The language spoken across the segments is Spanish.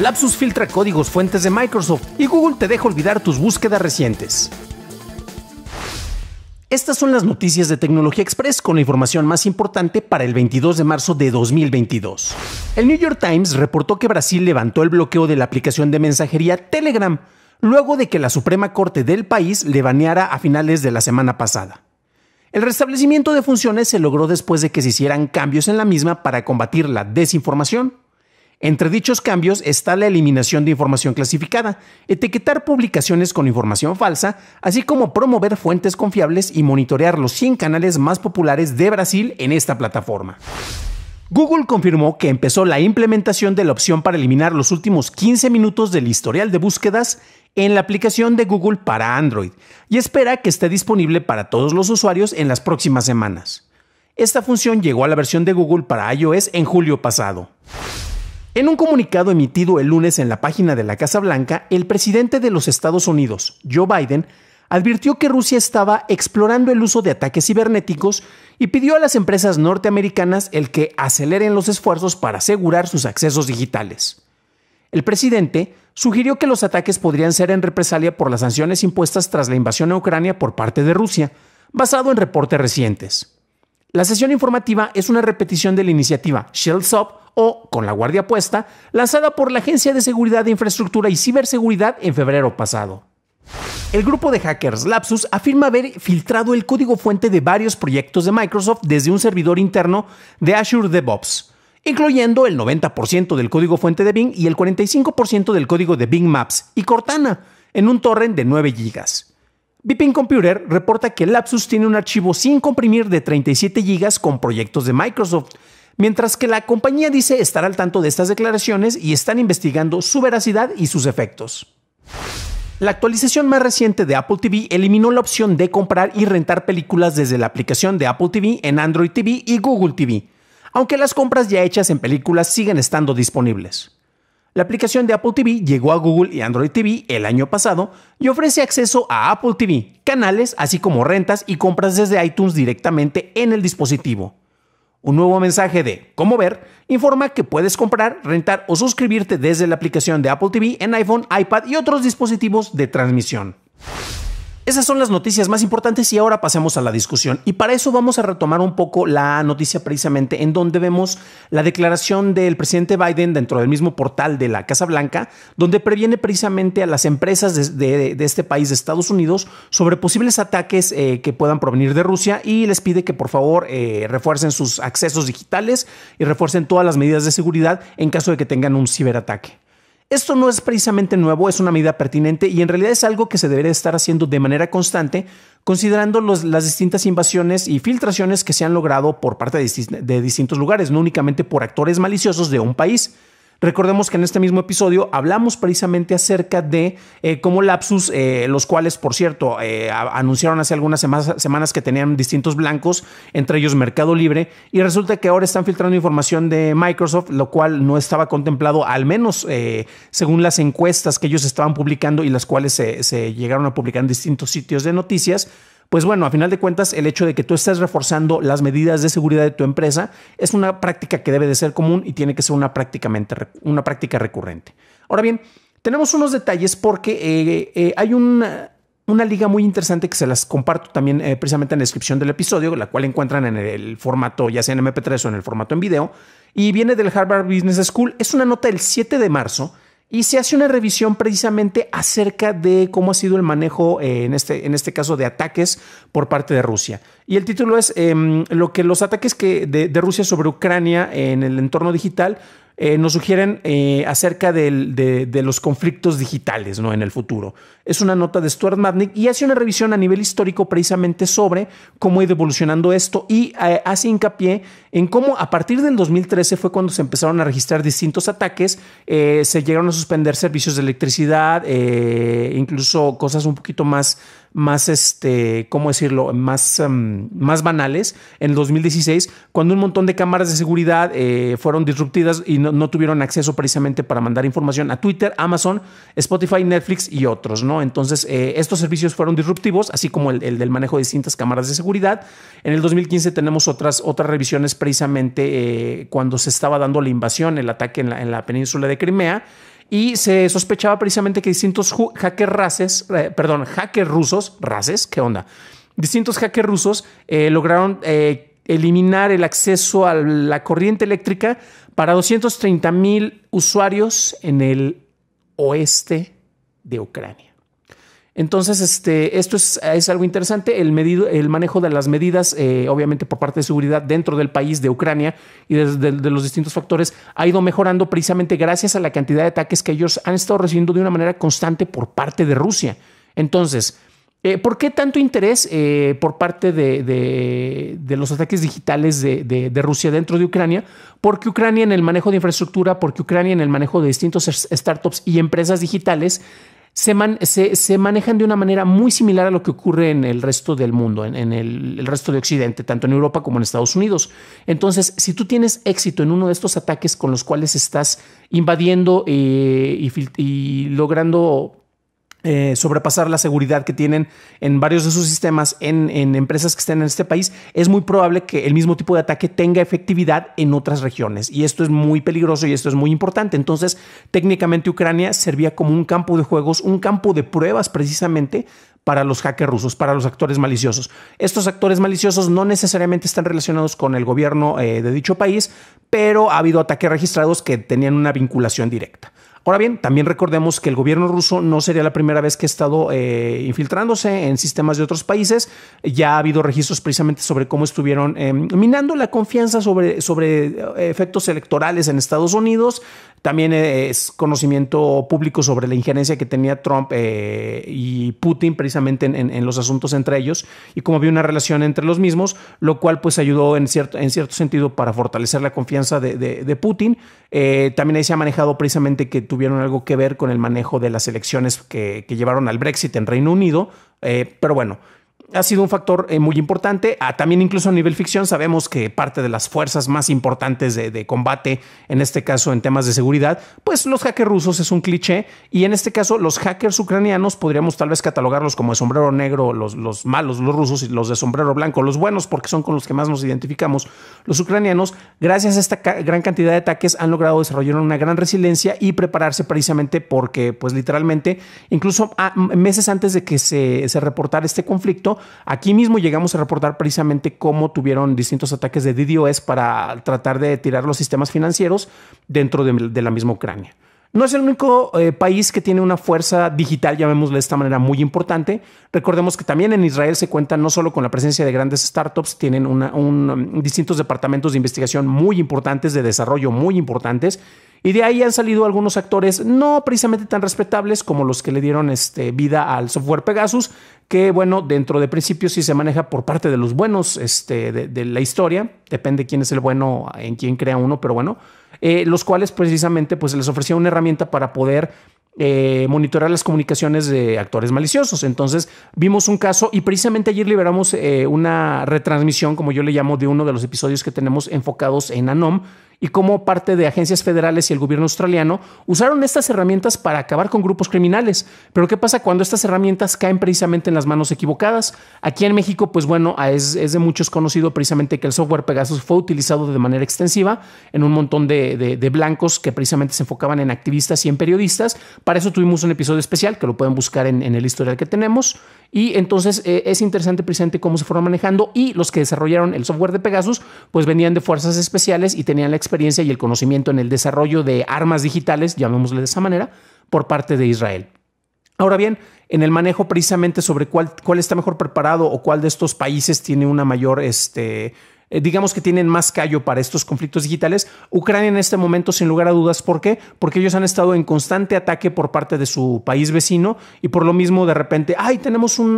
Lapsus filtra códigos fuentes de Microsoft y Google te deja olvidar tus búsquedas recientes. Estas son las noticias de Tecnología Express con la información más importante para el 22 de marzo de 2022. El New York Times reportó que Brasil levantó el bloqueo de la aplicación de mensajería Telegram luego de que la Suprema Corte del país le baneara a finales de la semana pasada. El restablecimiento de funciones se logró después de que se hicieran cambios en la misma para combatir la desinformación. Entre dichos cambios está la eliminación de información clasificada, etiquetar publicaciones con información falsa, así como promover fuentes confiables y monitorear los 100 canales más populares de Brasil en esta plataforma. Google confirmó que empezó la implementación de la opción para eliminar los últimos 15 minutos del historial de búsquedas en la aplicación de Google para Android y espera que esté disponible para todos los usuarios en las próximas semanas. Esta función llegó a la versión de Google para iOS en julio pasado. En un comunicado emitido el lunes en la página de la Casa Blanca, el presidente de los Estados Unidos, Joe Biden, advirtió que Rusia estaba explorando el uso de ataques cibernéticos y pidió a las empresas norteamericanas el que aceleren los esfuerzos para asegurar sus accesos digitales. El presidente sugirió que los ataques podrían ser en represalia por las sanciones impuestas tras la invasión a Ucrania por parte de Rusia, basado en reportes recientes. La sesión informativa es una repetición de la iniciativa Shells Up o Con la Guardia Puesta, lanzada por la Agencia de Seguridad de Infraestructura y Ciberseguridad en febrero pasado. El grupo de hackers Lapsus afirma haber filtrado el código fuente de varios proyectos de Microsoft desde un servidor interno de Azure DevOps, incluyendo el 90% del código fuente de Bing y el 45% del código de Bing Maps y Cortana, en un torrent de 9 GB. Bping Computer reporta que Lapsus tiene un archivo sin comprimir de 37 GB con proyectos de Microsoft, mientras que la compañía dice estar al tanto de estas declaraciones y están investigando su veracidad y sus efectos. La actualización más reciente de Apple TV eliminó la opción de comprar y rentar películas desde la aplicación de Apple TV en Android TV y Google TV, aunque las compras ya hechas en películas siguen estando disponibles. La aplicación de Apple TV llegó a Google y Android TV el año pasado y ofrece acceso a Apple TV, canales, así como rentas y compras desde iTunes directamente en el dispositivo. Un nuevo mensaje de Cómo ver informa que puedes comprar, rentar o suscribirte desde la aplicación de Apple TV en iPhone, iPad y otros dispositivos de transmisión. Esas son las noticias más importantes y ahora pasemos a la discusión. Y para eso vamos a retomar un poco la noticia precisamente en donde vemos la declaración del presidente Biden dentro del mismo portal de la Casa Blanca, donde previene precisamente a las empresas de, este país, de Estados Unidos, sobre posibles ataques eh, que puedan provenir de Rusia y les pide que por favor eh, refuercen sus accesos digitales y refuercen todas las medidas de seguridad en caso de que tengan un ciberataque. Esto no es precisamente nuevo, es una medida pertinente y en realidad es algo que se debería estar haciendo de manera constante, considerando las distintas invasiones y filtraciones que se han logrado por parte de distintos lugares, no únicamente por actores maliciosos de un país. Recordemos que en este mismo episodio hablamos precisamente acerca de eh, cómo lapsus, eh, los cuales, por cierto, eh, anunciaron hace algunas semanas, que tenían distintos blancos, entre ellos Mercado Libre, y resulta que ahora están filtrando información de Microsoft, lo cual no estaba contemplado, al menos según las encuestas que ellos estaban publicando y las cuales se llegaron a publicar en distintos sitios de noticias pues bueno, a final de cuentas, el hecho de que tú estés reforzando las medidas de seguridad de tu empresa es una práctica que debe de ser común y tiene que ser una, una práctica recurrente. Ahora bien, tenemos unos detalles porque eh, eh, hay una, liga muy interesante que se las comparto también eh, precisamente en la descripción del episodio, la cual encuentran en el formato, ya sea en MP3 o en el formato en video, y viene del Harvard Business School. Es una nota del 7 de marzo y se hace una revisión precisamente acerca de cómo ha sido el manejo, eh, en, este, en este caso, de ataques por parte de Rusia. Y el título es em, lo que los ataques que de, de, Rusia sobre Ucrania en el entorno digital eh, nos sugieren eh, acerca de, los conflictos digitales ¿no? en el futuro. Es una nota de Stuart Madnick y hace una revisión a nivel histórico precisamente sobre cómo ha ido evolucionando esto y eh, hace hincapié en cómo a partir del 2013 fue cuando se empezaron a registrar distintos ataques, se llegaron a suspender servicios de electricidad, incluso cosas un poquito más más, este, ¿cómo decirlo?, más, em, más banales en el 2016, cuando un montón de cámaras de seguridad eh, fueron disruptidas y no, tuvieron acceso precisamente para mandar información a Twitter, Amazon, Spotify, Netflix y otros, ¿no? Entonces, eh, estos servicios fueron disruptivos, así como el, del manejo de distintas cámaras de seguridad. En el 2015 tenemos otras, otras revisiones precisamente eh, cuando se estaba dando la invasión, el ataque en la península de Crimea y se sospechaba precisamente que distintos hackers races, eh, perdón, hackers rusos, races, ¿qué onda? Distintos hackers rusos eh, lograron eh, eliminar el acceso a la corriente eléctrica para 230 mil usuarios en el oeste de Ucrania. Entonces, este, esto es, es algo interesante, el, el manejo de las medidas, eh, obviamente por parte de seguridad dentro del país de Ucrania y de, los distintos factores, ha ido mejorando precisamente gracias a la cantidad de ataques que ellos han estado recibiendo de una manera constante por parte de Rusia. Entonces, eh, ¿por qué tanto interés eh, por parte de, de, los ataques digitales de Rusia dentro de Ucrania? Porque Ucrania en el manejo de infraestructura, porque Ucrania en el manejo de distintos startups y empresas digitales, se, se, se, manejan de una manera muy similar a lo que ocurre en el resto del mundo, en, el, resto de Occidente, tanto en Europa como en Estados Unidos. Entonces, si tú tienes éxito en uno de estos ataques con los cuales estás invadiendo eh, y, logrando eh, sobrepasar la seguridad que tienen en varios de sus sistemas en, empresas que estén en este país, es muy probable que el mismo tipo de ataque tenga efectividad en otras regiones. Y esto es muy peligroso y esto es muy importante. Entonces, técnicamente Ucrania servía como un campo de juegos, un campo de pruebas precisamente para los hackers rusos, para los actores maliciosos. Estos actores maliciosos no necesariamente están relacionados con el gobierno eh, de dicho país, pero ha habido ataques registrados que tenían una vinculación directa. Ahora bien, también recordemos que el gobierno ruso no sería la primera vez que ha estado eh, infiltrándose en sistemas de otros países. Ya ha habido registros precisamente sobre cómo estuvieron eh, minando la confianza sobre, sobre eh, efectos electorales en Estados Unidos, también eh, es conocimiento público sobre la injerencia que tenía Trump eh, y Putin precisamente en, los asuntos entre ellos y como había una relación entre los mismos, lo cual pues ayudó en cierto, en cierto sentido para fortalecer la confianza de, Putin. Eh, también ahí se ha manejado precisamente que tuvieron algo que ver con el manejo de las elecciones que, llevaron al Brexit en Reino Unido, pero bueno ha sido un factor eh, muy importante. Ah, también incluso a nivel ficción sabemos que parte de las fuerzas más importantes de, combate, en este caso en temas de seguridad, pues los hackers rusos es un cliché y en este caso los hackers ucranianos podríamos tal vez catalogarlos como de sombrero negro, los, los malos, los rusos y los de sombrero blanco, los buenos porque son con los que más nos identificamos. Los ucranianos, gracias a esta gran cantidad de ataques, han logrado desarrollar una gran resiliencia y prepararse precisamente porque, pues literalmente, incluso ah, meses antes de que se, se reportara este conflicto, Aquí mismo llegamos a reportar precisamente cómo tuvieron distintos ataques de DDoS para tratar de tirar los sistemas financieros dentro de, la misma Ucrania. No es el único eh, país que tiene una fuerza digital, llamémosle de esta manera, muy importante. Recordemos que también en Israel se cuenta no solo con la presencia de grandes startups, tienen distintos departamentos de investigación muy importantes, de desarrollo muy importantes y de ahí han salido algunos actores no precisamente tan respetables como los que le dieron este, vida al software Pegasus, que bueno, dentro de principios sí se maneja por parte de los buenos este, de, la historia, depende quién es el bueno, en quién crea uno, pero bueno, eh, los cuales precisamente pues les ofrecía una herramienta para poder eh, monitorar las comunicaciones de actores maliciosos. Entonces vimos un caso y precisamente ayer liberamos eh, una retransmisión, como yo le llamo, de uno de los episodios que tenemos enfocados en ANOM y cómo parte de agencias federales y el gobierno australiano usaron estas herramientas para acabar con grupos criminales. Pero ¿qué pasa cuando estas herramientas caen precisamente en las manos equivocadas? Aquí en México, pues bueno, es, de muchos conocido precisamente que el software Pegasus fue utilizado de manera extensiva en un montón de, de blancos que precisamente se enfocaban en activistas y en periodistas para eso tuvimos un episodio especial que lo pueden buscar en, el historial que tenemos. Y entonces eh, es interesante presente cómo se fueron manejando y los que desarrollaron el software de Pegasus pues venían de fuerzas especiales y tenían la experiencia y el conocimiento en el desarrollo de armas digitales, llamémosle de esa manera, por parte de Israel. Ahora bien, en el manejo precisamente sobre cuál, cuál está mejor preparado o cuál de estos países tiene una mayor este, eh, digamos que tienen más callo para estos conflictos digitales. Ucrania en este momento, sin lugar a dudas, ¿por qué? Porque ellos han estado en constante ataque por parte de su país vecino y por lo mismo de repente, ay, tenemos un,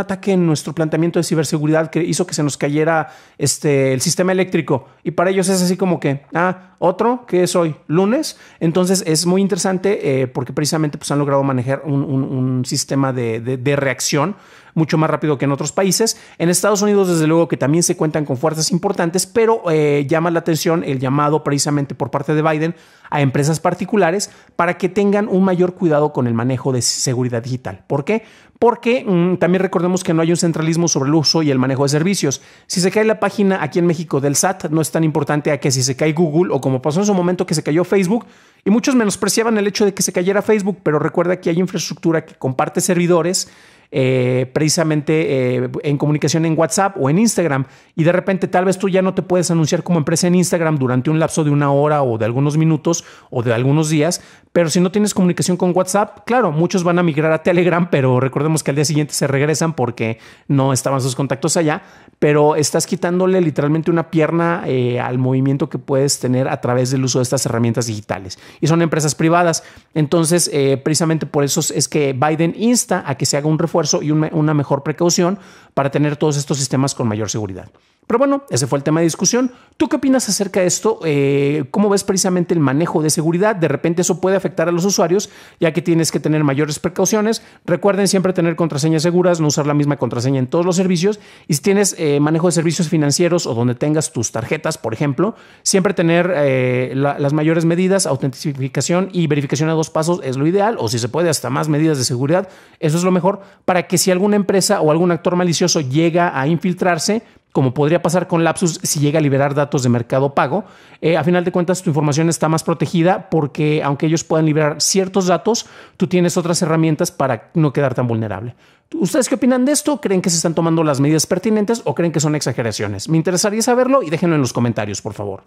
ataque en nuestro planteamiento de ciberseguridad que hizo que se nos cayera este, el sistema eléctrico. Y para ellos es así como que, ah, otro, qué es hoy? Lunes. Entonces es muy interesante eh, porque precisamente pues, han logrado manejar un, sistema de, de, de reacción mucho más rápido que en otros países. En Estados Unidos, desde luego que también se cuentan con fuerzas importantes, pero eh, llama la atención el llamado precisamente por parte de Biden a empresas particulares para que tengan un mayor cuidado con el manejo de seguridad digital. ¿Por qué? Porque mm, también recordemos que no hay un centralismo sobre el uso y el manejo de servicios. Si se cae la página aquí en México del SAT, no es tan importante a que si se cae Google o como pasó en su momento que se cayó Facebook, y muchos menospreciaban el hecho de que se cayera Facebook, pero recuerda que hay infraestructura que comparte servidores eh, precisamente eh, en comunicación en WhatsApp o en Instagram y de repente tal vez tú ya no te puedes anunciar como empresa en Instagram durante un lapso de una hora o de algunos minutos o de algunos días, pero si no tienes comunicación con WhatsApp, claro, muchos van a migrar a Telegram, pero recordemos que al día siguiente se regresan porque no estaban sus contactos allá, pero estás quitándole literalmente una pierna eh, al movimiento que puedes tener a través del uso de estas herramientas digitales. Y son empresas privadas, entonces precisamente por eso es que Biden insta a que se haga un refuerzo y una mejor precaución para tener todos estos sistemas con mayor seguridad. Pero bueno, ese fue el tema de discusión. ¿Tú qué opinas acerca de esto? Eh, ¿Cómo ves precisamente el manejo de seguridad? De repente eso puede afectar a los usuarios, ya que tienes que tener mayores precauciones. Recuerden siempre tener contraseñas seguras, no usar la misma contraseña en todos los servicios. Y si tienes eh, manejo de servicios financieros o donde tengas tus tarjetas, por ejemplo, siempre tener eh, las mayores medidas, autentificación y verificación a dos pasos es lo ideal, o si se puede, hasta más medidas de seguridad. Eso es lo mejor para que si alguna empresa o algún actor malicioso llega a infiltrarse, como podría pasar con Lapsus si llega a liberar datos de mercado pago. Eh, a final de cuentas, tu información está más protegida porque aunque ellos puedan liberar ciertos datos, tú tienes otras herramientas para no quedar tan vulnerable. ¿Ustedes qué opinan de esto? ¿Creen que se están tomando las medidas pertinentes o creen que son exageraciones? Me interesaría saberlo y déjenlo en los comentarios, por favor.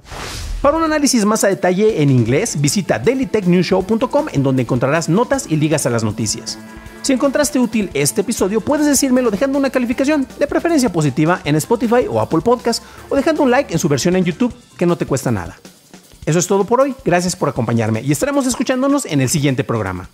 Para un análisis más a detalle en inglés, visita dailytechnewshow.com en donde encontrarás notas y ligas a las noticias. Si encontraste útil este episodio, puedes decírmelo dejando una calificación, de preferencia positiva, en Spotify o Apple Podcast, o dejando un like en su versión en YouTube, que no te cuesta nada. Eso es todo por hoy, gracias por acompañarme y estaremos escuchándonos en el siguiente programa.